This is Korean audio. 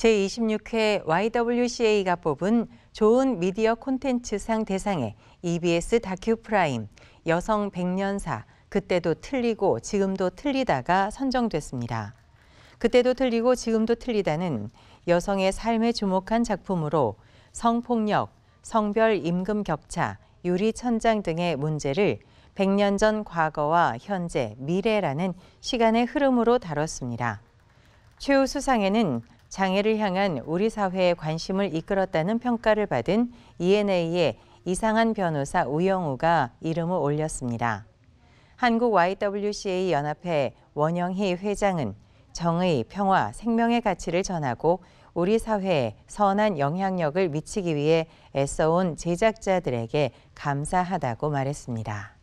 제26회 YWCA가 뽑은 좋은 미디어 콘텐츠상 대상에 EBS 다큐프라임, 여성 백년사, 그때도 틀리고 지금도 틀리다가 선정됐습니다. 그때도 틀리고 지금도 틀리다는 여성의 삶에 주목한 작품으로 성폭력, 성별 임금 격차, 유리 천장 등의 문제를 100년 전 과거와 현재, 미래라는 시간의 흐름으로 다뤘습니다. 최우 수상에는 장애를 향한 우리 사회의 관심을 이끌었다는 평가를 받은 ENA의 이상한 변호사 우영우가 이름을 올렸습니다. 한국 YWCA 연합회 원영희 회장은 정의, 평화, 생명의 가치를 전하고 우리 사회에 선한 영향력을 미치기 위해 애써온 제작자들에게 감사하다고 말했습니다.